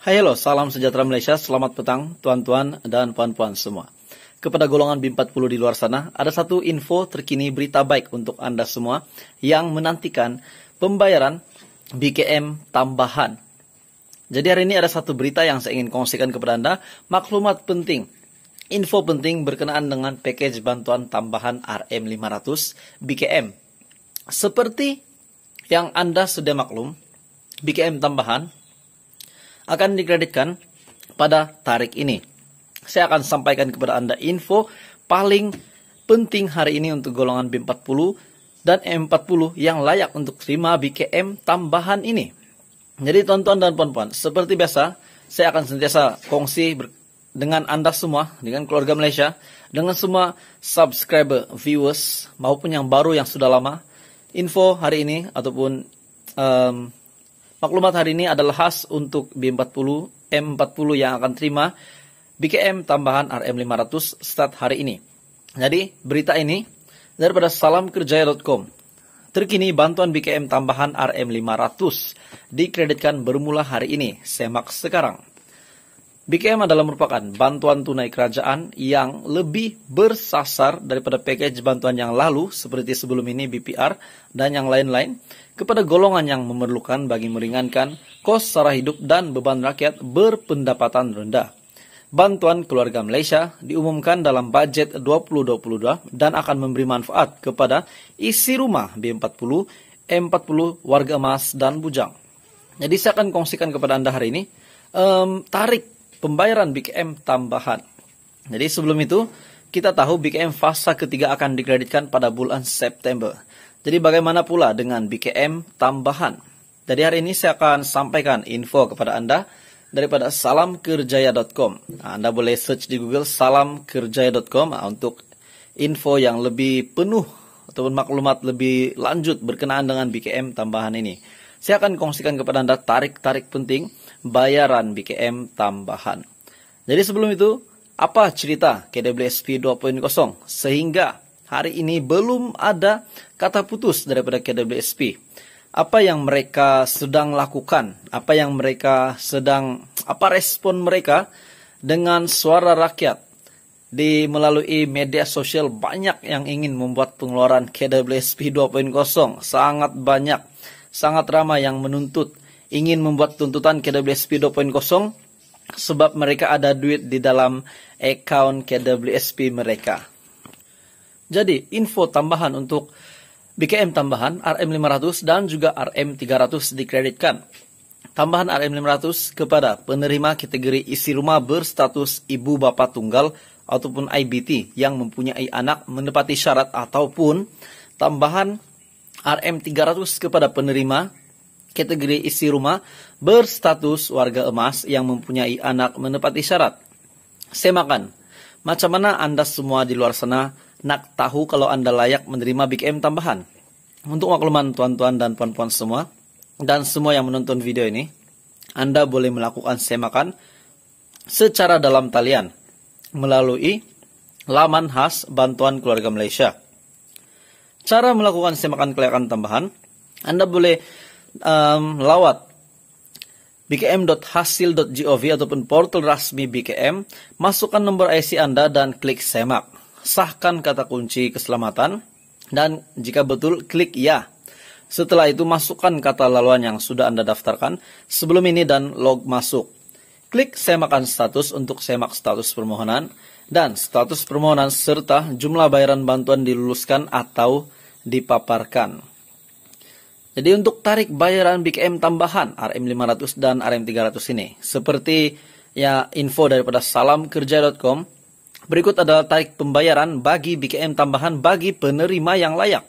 Hai halo, salam sejahtera Malaysia, selamat petang tuan-tuan dan puan-puan semua. Kepada golongan B40 di luar sana, ada satu info terkini berita baik untuk Anda semua yang menantikan pembayaran BKM tambahan. Jadi hari ini ada satu berita yang saya ingin kongsikan kepada Anda, maklumat penting Info penting berkenaan dengan package bantuan tambahan RM500 BKM. Seperti yang Anda sudah maklum, BKM tambahan akan dikreditkan pada tarik ini. Saya akan sampaikan kepada Anda info paling penting hari ini untuk golongan B40 dan M40 yang layak untuk terima BKM tambahan ini. Jadi tonton dan puan-puan, seperti biasa, saya akan sentiasa kongsi dengan Anda semua, dengan keluarga Malaysia, dengan semua subscriber, viewers, maupun yang baru yang sudah lama, info hari ini ataupun um, Maklumat hari ini adalah khas untuk B40, M40 yang akan terima BKM tambahan RM500 start hari ini. Jadi, berita ini daripada salamkerjaya.com. Terkini bantuan BKM tambahan RM500 dikreditkan bermula hari ini. Semak sekarang. BKM adalah merupakan bantuan tunai kerajaan yang lebih bersasar daripada package bantuan yang lalu seperti sebelum ini BPR dan yang lain-lain kepada golongan yang memerlukan bagi meringankan kos sara hidup dan beban rakyat berpendapatan rendah. Bantuan keluarga Malaysia diumumkan dalam budget 2022 dan akan memberi manfaat kepada isi rumah B40, M40, warga emas, dan bujang. Jadi saya akan kongsikan kepada Anda hari ini, um, tarik pembayaran Big M tambahan. Jadi sebelum itu, kita tahu Big M fase ketiga akan dikreditkan pada bulan September. Jadi bagaimana pula dengan BKM tambahan? Jadi hari ini saya akan sampaikan info kepada Anda daripada salamkerjaya.com. Nah, Anda boleh search di Google salamkerjaya.com ah, untuk info yang lebih penuh ataupun maklumat lebih lanjut berkenaan dengan BKM tambahan ini. Saya akan kongsikan kepada Anda tarik-tarik penting bayaran BKM tambahan. Jadi sebelum itu, apa cerita KWSP 2.0 sehingga hari ini belum ada kata putus daripada KWSP? Apa yang mereka sedang lakukan? Apa yang mereka sedang apa respon mereka dengan suara rakyat? di melalui media sosial banyak yang ingin membuat pengeluaran KWSP 2.0 sangat banyak sangat ramai yang menuntut ingin membuat tuntutan KWSP 2.0 sebab mereka ada duit di dalam account KWSP mereka. Jadi info tambahan untuk BKM tambahan RM500 dan juga RM300 dikreditkan. Tambahan RM500 kepada penerima kategori isi rumah berstatus ibu bapa tunggal ataupun IBT yang mempunyai anak menepati syarat ataupun tambahan RM300 kepada penerima kategori isi rumah berstatus warga emas yang mempunyai anak menepati syarat. Semakan, macam mana Anda semua di luar sana nak tahu kalau Anda layak menerima Big M tambahan? Untuk makluman tuan-tuan dan puan-puan semua, dan semua yang menonton video ini, Anda boleh melakukan semakan secara dalam talian melalui laman khas Bantuan Keluarga Malaysia Cara melakukan semakan kelayakan tambahan, Anda boleh um, lawat bkm.hasil.gov ataupun portal resmi BKM, masukkan nomor IC Anda dan klik semak. Sahkan kata kunci keselamatan dan jika betul klik ya. Setelah itu masukkan kata laluan yang sudah Anda daftarkan sebelum ini dan log masuk. Klik semakan status untuk semak status permohonan dan status permohonan serta jumlah bayaran bantuan diluluskan atau dipaparkan. Jadi untuk tarik bayaran BKM tambahan RM500 dan RM300 ini, seperti ya info daripada salamkerja.com, berikut adalah tarik pembayaran bagi BKM tambahan bagi penerima yang layak.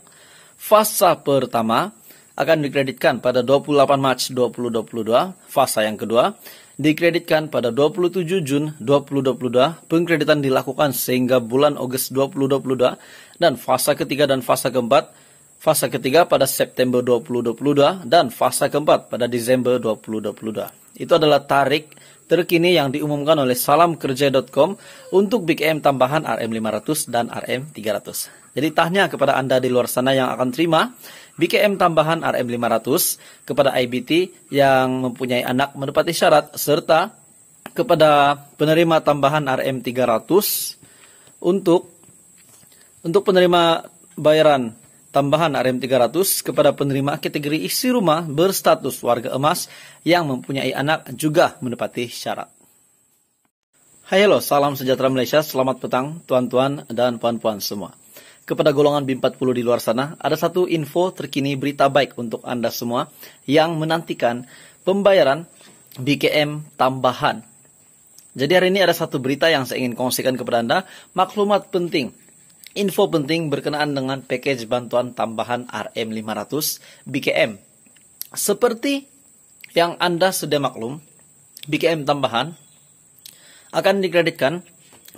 Fasa pertama akan dikreditkan pada 28 Mac 2022, fasa yang kedua dikreditkan pada 27 Jun 2022, pengkreditan dilakukan sehingga bulan Ogos 2022 dan fase ketiga dan fase keempat, fase ketiga pada September 2022 dan fase keempat pada Desember 2022. Itu adalah tarik terkini yang diumumkan oleh salamkerja.com untuk BKM tambahan RM500 dan RM300. Jadi tanya kepada Anda di luar sana yang akan terima, BKM tambahan RM500 kepada IBT yang mempunyai anak menepati syarat serta kepada penerima tambahan RM300 untuk untuk penerima bayaran tambahan RM300 kepada penerima kategori isi rumah berstatus warga emas yang mempunyai anak juga menepati syarat. Hai halo, salam sejahtera Malaysia, selamat petang tuan-tuan dan puan-puan semua kepada golongan B40 di luar sana, ada satu info terkini berita baik untuk Anda semua yang menantikan pembayaran BKM tambahan. Jadi hari ini ada satu berita yang saya ingin kongsikan kepada Anda, maklumat penting. Info penting berkenaan dengan package bantuan tambahan RM500 BKM. Seperti yang Anda sudah maklum, BKM tambahan akan dikreditkan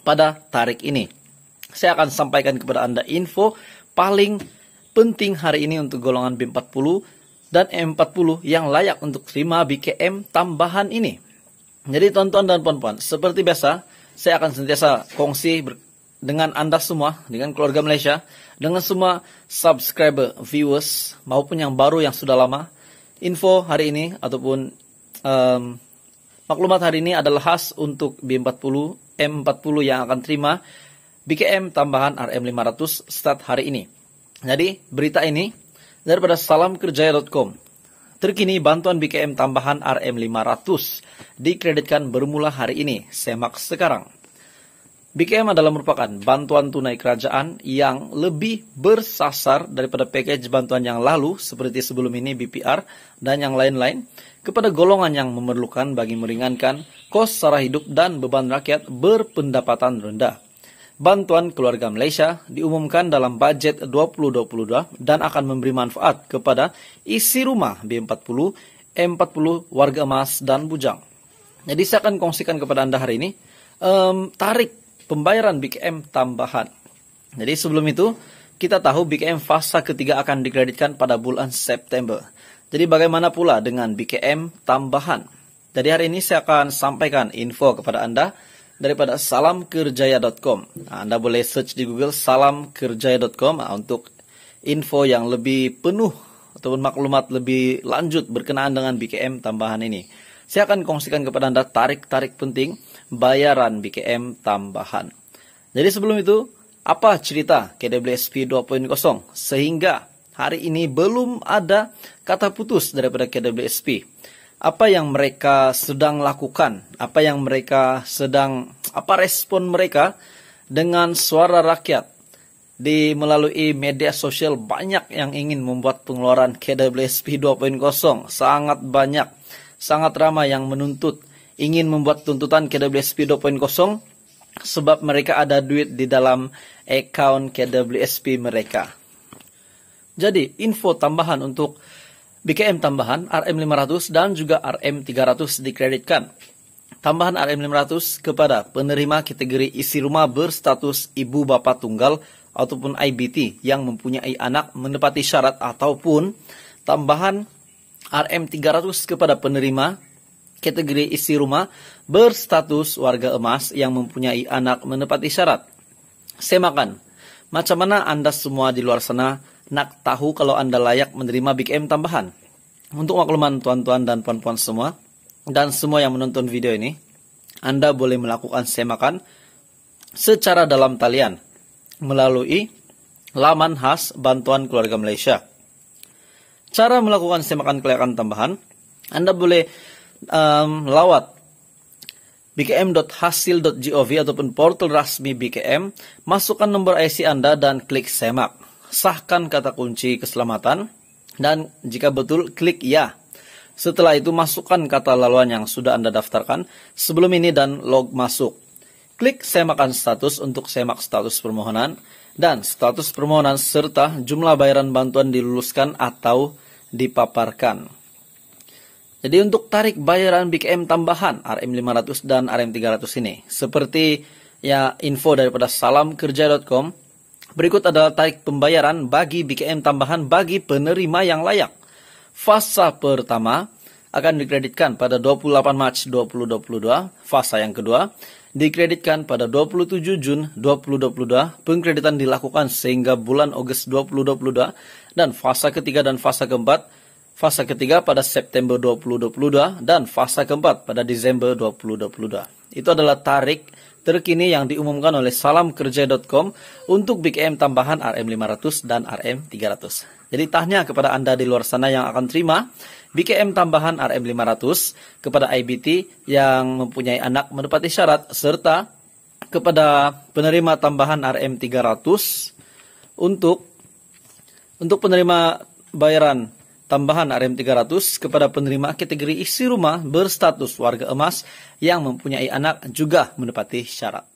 pada tarik ini saya akan sampaikan kepada Anda info paling penting hari ini untuk golongan B40 dan M40 yang layak untuk terima BKM tambahan ini. Jadi tonton dan puan-puan, seperti biasa, saya akan sentiasa kongsi dengan Anda semua, dengan keluarga Malaysia, dengan semua subscriber, viewers, maupun yang baru yang sudah lama. Info hari ini ataupun um, maklumat hari ini adalah khas untuk B40, M40 yang akan terima BKM tambahan RM500 start hari ini. Jadi, berita ini daripada salamkerjaya.com. Terkini bantuan BKM tambahan RM500 dikreditkan bermula hari ini. Semak sekarang. BKM adalah merupakan bantuan tunai kerajaan yang lebih bersasar daripada package bantuan yang lalu seperti sebelum ini BPR dan yang lain-lain kepada golongan yang memerlukan bagi meringankan kos secara hidup dan beban rakyat berpendapatan rendah. Bantuan keluarga Malaysia diumumkan dalam budget 2022 dan akan memberi manfaat kepada isi rumah B40, M40, warga emas, dan bujang. Jadi saya akan kongsikan kepada Anda hari ini um, tarik pembayaran BKM tambahan. Jadi sebelum itu, kita tahu BKM fase ketiga akan dikreditkan pada bulan September. Jadi bagaimana pula dengan BKM tambahan? Jadi hari ini saya akan sampaikan info kepada Anda daripada salamkerjaya.com. Ah, Anda boleh search di Google salamkerjaya.com ah, untuk info yang lebih penuh ataupun maklumat lebih lanjut berkenaan dengan BKM tambahan ini. Saya akan kongsikan kepada Anda tarik-tarik penting bayaran BKM tambahan. Jadi sebelum itu, apa cerita KWSP 2.0 sehingga hari ini belum ada kata putus daripada KWSP? apa yang mereka sedang lakukan, apa yang mereka sedang apa respon mereka dengan suara rakyat. Di melalui media sosial banyak yang ingin membuat pengeluaran KWSP 2.0 sangat banyak, sangat ramai yang menuntut ingin membuat tuntutan KWSP 2.0 sebab mereka ada duit di dalam account KWSP mereka. Jadi info tambahan untuk BKM tambahan RM500 dan juga RM300 dikreditkan. Tambahan RM500 kepada penerima kategori isi rumah berstatus ibu bapa tunggal ataupun IBT yang mempunyai anak menepati syarat ataupun tambahan RM300 kepada penerima kategori isi rumah berstatus warga emas yang mempunyai anak menepati syarat. Semakan, macam mana Anda semua di luar sana nak tahu kalau Anda layak menerima Big M tambahan. Untuk makluman tuan-tuan dan puan-puan semua, dan semua yang menonton video ini, Anda boleh melakukan semakan secara dalam talian melalui laman khas bantuan keluarga Malaysia. Cara melakukan semakan kelayakan tambahan, Anda boleh um, lawat bkm.hasil.gov ataupun portal rasmi BKM, masukkan nomor IC Anda dan klik semak sahkan kata kunci keselamatan, dan jika betul klik ya. Setelah itu masukkan kata laluan yang sudah Anda daftarkan sebelum ini dan log masuk. Klik semakan status untuk semak status permohonan dan status permohonan serta jumlah bayaran bantuan diluluskan atau dipaparkan. Jadi untuk tarik bayaran BKM tambahan RM500 dan RM300 ini, seperti ya info daripada salamkerja.com, Berikut adalah tarik pembayaran bagi BKM tambahan bagi penerima yang layak. Fasa pertama akan dikreditkan pada 28 Mac 2022. Fasa yang kedua dikreditkan pada 27 Jun 2022. Pengkreditan dilakukan sehingga bulan Agustus 2022 dan fasa ketiga dan fasa keempat Fasa ketiga pada September 2022 dan fasa keempat pada Desember 2022. Itu adalah tarik terkini yang diumumkan oleh salamkerja.com untuk BKM tambahan RM500 dan RM300. Jadi tanya kepada Anda di luar sana yang akan terima BKM tambahan RM500 kepada IBT yang mempunyai anak menepati syarat serta kepada penerima tambahan RM300 untuk untuk penerima bayaran tambahan RM300 kepada penerima kategori isi rumah berstatus warga emas yang mempunyai anak juga menepati syarat.